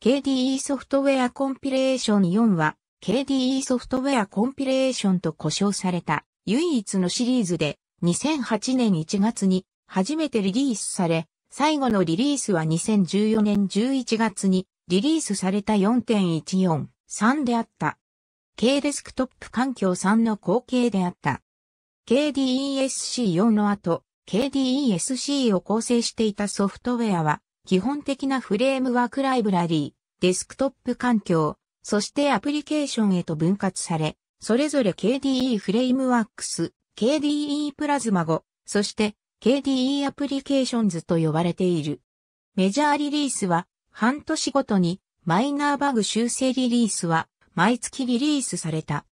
KDE ソフトウェアコンピレーション4は KDE ソフトウェアコンピレーションと呼称された唯一のシリーズで2008年1月に初めてリリースされ、最後のリリースは2014年11月にリリースされた4.143であった。K デスクトップ環境3の後継であった。KDESC4 の後、KDESC を構成していたソフトウェアは基本的なフレームワークライブラリー、デスクトップ環境、そしてアプリケーションへと分割され、それぞれ KDE フレームワークス、KDE プラズマ語、そして KDE アプリケーションズと呼ばれている。メジャーリリースは半年ごとに、マイナーバグ修正リリースは毎月リリースされた。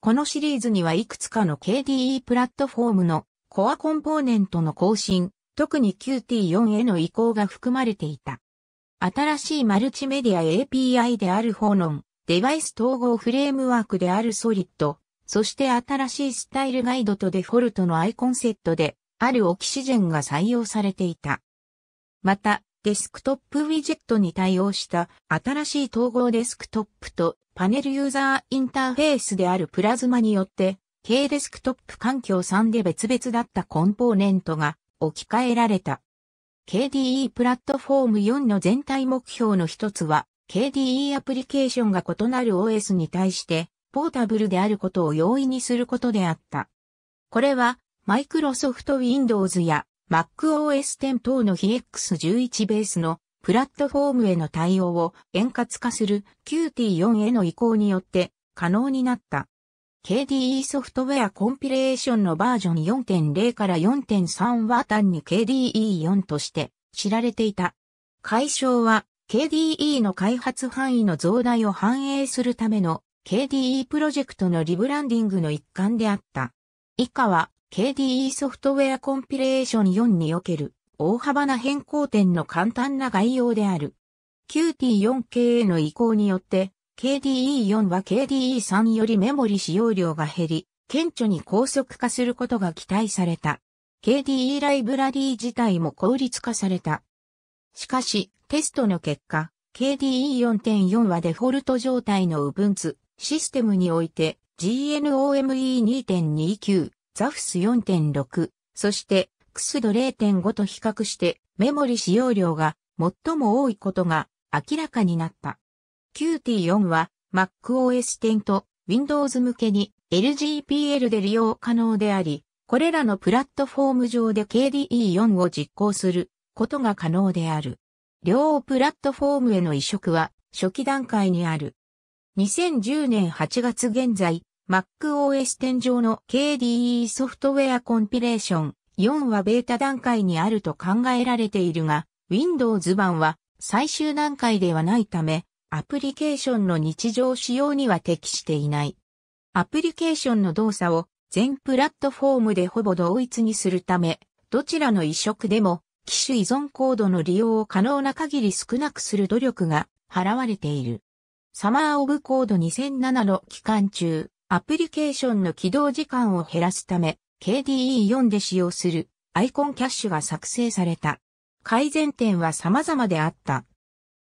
このシリーズにはいくつかの KDE プラットフォームのコアコンポーネントの更新、特に Qt4 への移行が含まれていた。新しいマルチメディア API であるホーノン、デバイス統合フレームワークであるソリッド、そして新しいスタイルガイドとデフォルトのアイコンセットで、あるオキシジェンが採用されていた。また、デスクトップウィジェットに対応した新しい統合デスクトップとパネルユーザーインターフェースであるプラズマによって、軽デスクトップ環境3で別々だったコンポーネントが置き換えられた。KDE プラットフォーム4の全体目標の一つは、KDE アプリケーションが異なる OS に対して、ポータブルであることを容易にすることであった。これは、マイクロソフト Windows や MacOS 10等の非 x 1 1ベースのプラットフォームへの対応を円滑化する Qt4 への移行によって可能になった。KDE ソフトウェアコンピレーションのバージョン4.0から4.3は単に KDE4 として知られていた。解消は KDE の開発範囲の増大を反映するための KDE プロジェクトのリブランディングの一環であった。以下は KDE ソフトウェアコンピレーション4における大幅な変更点の簡単な概要である。QT4K への移行によって KDE4 は KDE3 よりメモリ使用量が減り、顕著に高速化することが期待された。KDE ライブラリー自体も効率化された。しかし、テストの結果、KDE4.4 はデフォルト状態の Ubuntu システムにおいて GNOME2.29、ZAFS4.6、そして x d 0 5と比較してメモリ使用量が最も多いことが明らかになった。Qt4 は MacOS 10と Windows 向けに LGPL で利用可能であり、これらのプラットフォーム上で KDE4 を実行することが可能である。両プラットフォームへの移植は初期段階にある。2010年8月現在、MacOS 10上の KDE ソフトウェアコンピレーション4はベータ段階にあると考えられているが、Windows 版は最終段階ではないため、アプリケーションの日常使用には適していない。アプリケーションの動作を全プラットフォームでほぼ同一にするため、どちらの移植でも機種依存コードの利用を可能な限り少なくする努力が払われている。サマーオブコード2007の期間中、アプリケーションの起動時間を減らすため、KDE4 で使用するアイコンキャッシュが作成された。改善点は様々であった。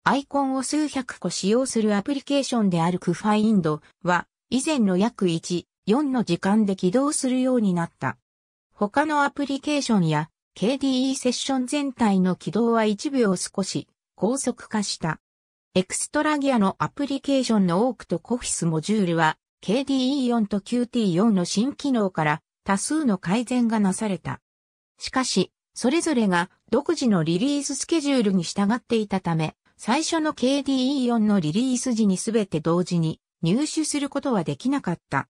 アイコンを数百個使用するアプリケーションであるクファインドは、以前の約1、4の時間で起動するようになった。他のアプリケーションや KDE セッション全体の起動は1秒少し高速化した。エクストラギアのアプリケーションの多くとコフィスモジュールは KDE4 と QT4 の新機能から多数の改善がなされた。しかし、それぞれが独自のリリーススケジュールに従っていたため、最初の KDE4 のリリース時にすべて同時に入手することはできなかった。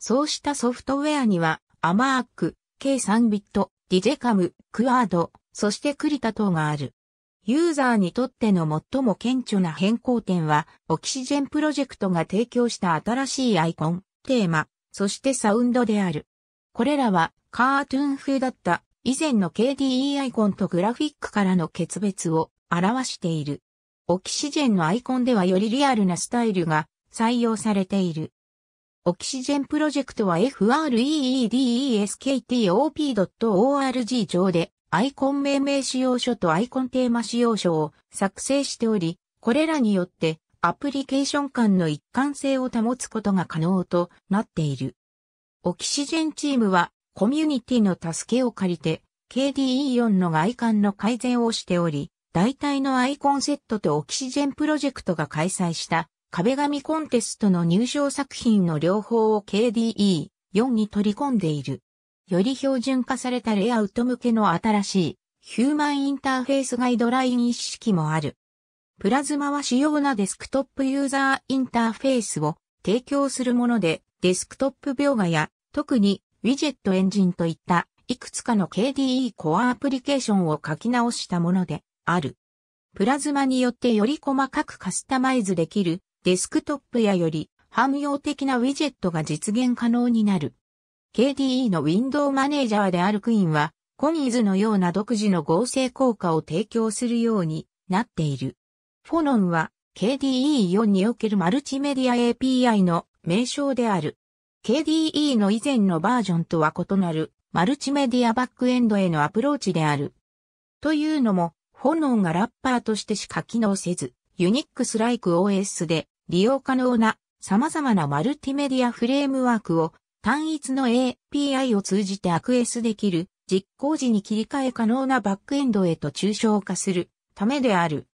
そうしたソフトウェアには、アマーク、計3ビット、ディジェカム、クワード、そしてクリタ等がある。ユーザーにとっての最も顕著な変更点は、オキシジェンプロジェクトが提供した新しいアイコン、テーマ、そしてサウンドである。これらは、カートゥーン風だった以前の KDE アイコンとグラフィックからの決別を表している。オキシジェンのアイコンではよりリアルなスタイルが採用されている。オキシジェンプロジェクトは freedesktop.org 上でアイコン命名使用書とアイコンテーマ使用書を作成しており、これらによってアプリケーション間の一貫性を保つことが可能となっている。オキシジェンチームはコミュニティの助けを借りて KDE4 の外観の改善をしており、大体のアイコンセットとオキシジェンプロジェクトが開催した壁紙コンテストの入賞作品の両方を KDE4 に取り込んでいる。より標準化されたレイアウト向けの新しいヒューマンインターフェースガイドライン一式もある。プラズマは主要なデスクトップユーザーインターフェースを提供するもので、デスクトップ描画や特にウィジェットエンジンといったいくつかの KDE コアアプリケーションを書き直したもので、ある。プラズマによってより細かくカスタマイズできるデスクトップやより汎用的なウィジェットが実現可能になる。KDE のウィンドウマネージャーであるクイーンは、コニーズのような独自の合成効果を提供するようになっている。フォノンは KDE4 におけるマルチメディア API の名称である。KDE の以前のバージョンとは異なるマルチメディアバックエンドへのアプローチである。というのも、炎がラッパーとしてしか機能せず、Unix like OS で利用可能な様々なマルティメディアフレームワークを単一の API を通じてアクエスできる実行時に切り替え可能なバックエンドへと抽象化するためである。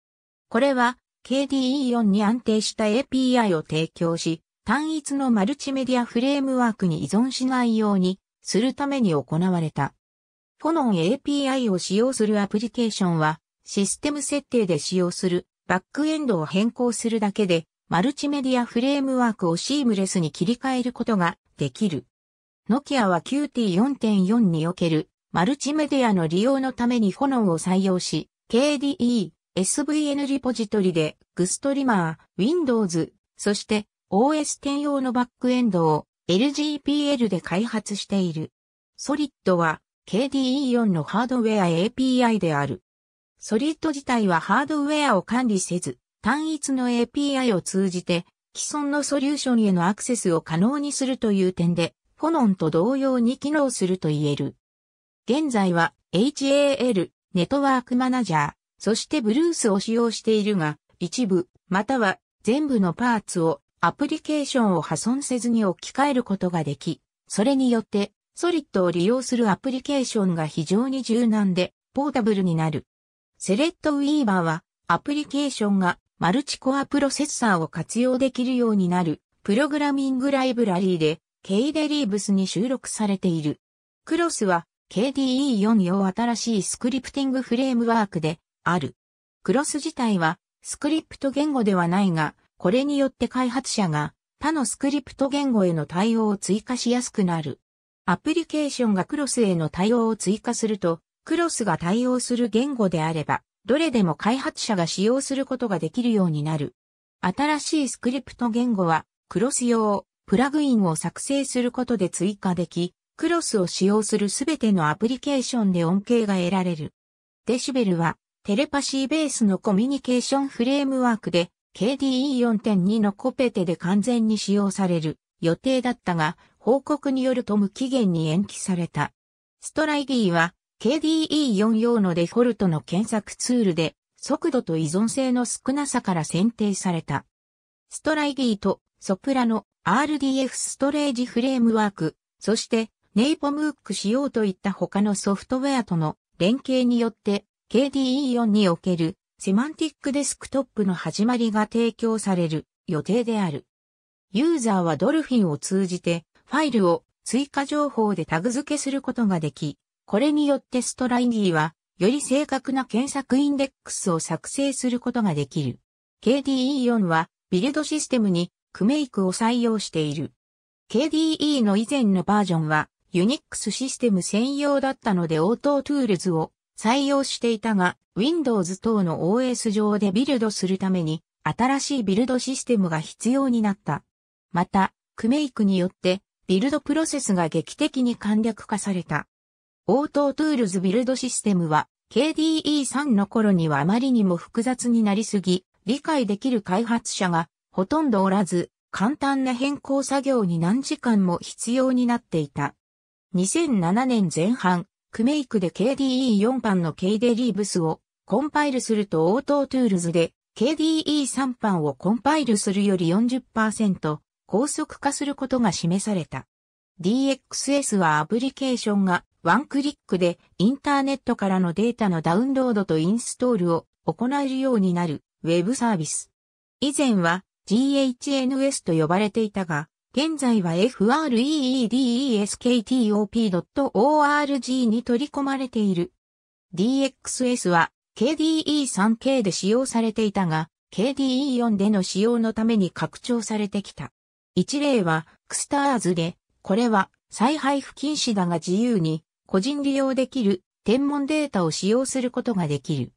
これは KDE4 に安定した API を提供し、単一のマルチメディアフレームワークに依存しないようにするために行われた。フォノン API を使用するアプリケーションはシステム設定で使用するバックエンドを変更するだけで、マルチメディアフレームワークをシームレスに切り替えることができる。ノキアは QT4.4 におけるマルチメディアの利用のために炎を採用し、KDE、SVN リポジトリで GStreamer、Windows、そして OS10 用のバックエンドを LGPL で開発している。ソリッドは KDE4 のハードウェア API である。ソリッド自体はハードウェアを管理せず、単一の API を通じて、既存のソリューションへのアクセスを可能にするという点で、フォノンと同様に機能すると言える。現在は HAL、ネットワークマナジャー、そしてブルースを使用しているが、一部、または全部のパーツをアプリケーションを破損せずに置き換えることができ、それによってソリッドを利用するアプリケーションが非常に柔軟でポータブルになる。セレットウィーバーは、アプリケーションがマルチコアプロセッサーを活用できるようになる、プログラミングライブラリーで、k d e l i e s に収録されている。クロスは、KDE4 用新しいスクリプティングフレームワークで、ある。クロス自体は、スクリプト言語ではないが、これによって開発者が、他のスクリプト言語への対応を追加しやすくなる。アプリケーションがクロスへの対応を追加すると、クロスが対応する言語であれば、どれでも開発者が使用することができるようになる。新しいスクリプト言語は、クロス用、プラグインを作成することで追加でき、クロスを使用するすべてのアプリケーションで恩恵が得られる。デシベルは、テレパシーベースのコミュニケーションフレームワークで、KDE4.2 のコペテで完全に使用される予定だったが、報告によると無期限に延期された。ストライギーは、KDE4 用のデフォルトの検索ツールで、速度と依存性の少なさから選定された。ストライギーとソプラノ RDF ストレージフレームワーク、そしてネイポムークしようといった他のソフトウェアとの連携によって KDE4 におけるセマンティックデスクトップの始まりが提供される予定である。ユーザーはドルフィンを通じてファイルを追加情報でタグ付けすることができ、これによってストライニーは、より正確な検索インデックスを作成することができる。KDE4 は、ビルドシステムに、クメイクを採用している。KDE の以前のバージョンは、Unix システム専用だったのでオートト t o o l s を採用していたが、Windows 等の OS 上でビルドするために、新しいビルドシステムが必要になった。また、クメイクによって、ビルドプロセスが劇的に簡略化された。オートトゥールズビルドシステムは KDE3 の頃にはあまりにも複雑になりすぎ、理解できる開発者がほとんどおらず、簡単な変更作業に何時間も必要になっていた。2007年前半、クメイクで KDE4 版の k d リーブ s をコンパイルするとオートトゥールズで KDE3 版をコンパイルするより40%高速化することが示された。DXS はアプリケーションがワンクリックでインターネットからのデータのダウンロードとインストールを行えるようになるウェブサービス。以前は GHNS と呼ばれていたが、現在は FREEDESKTOP.org に取り込まれている。DXS は KDE3K で使用されていたが、KDE4 での使用のために拡張されてきた。一例は、クスターズで、これは再配布禁止だが自由に個人利用できる天文データを使用することができる。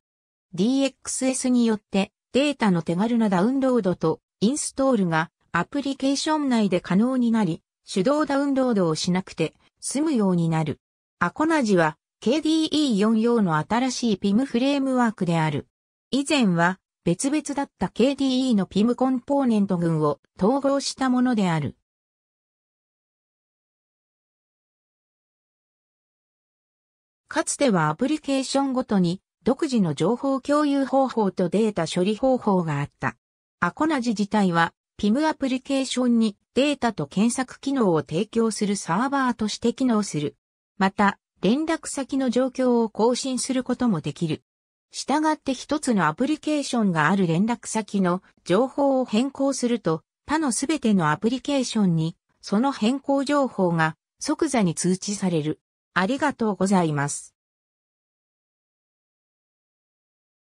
DXS によってデータの手軽なダウンロードとインストールがアプリケーション内で可能になり、手動ダウンロードをしなくて済むようになる。アコナジは KDE4 用の新しい PIM フレームワークである。以前は別々だった KDE の PIM コンポーネント群を統合したものである。かつてはアプリケーションごとに独自の情報共有方法とデータ処理方法があった。アコナジ自体は PIM アプリケーションにデータと検索機能を提供するサーバーとして機能する。また、連絡先の状況を更新することもできる。したがって一つのアプリケーションがある連絡先の情報を変更すると、他のすべてのアプリケーションに、その変更情報が即座に通知される。ありがとうございます。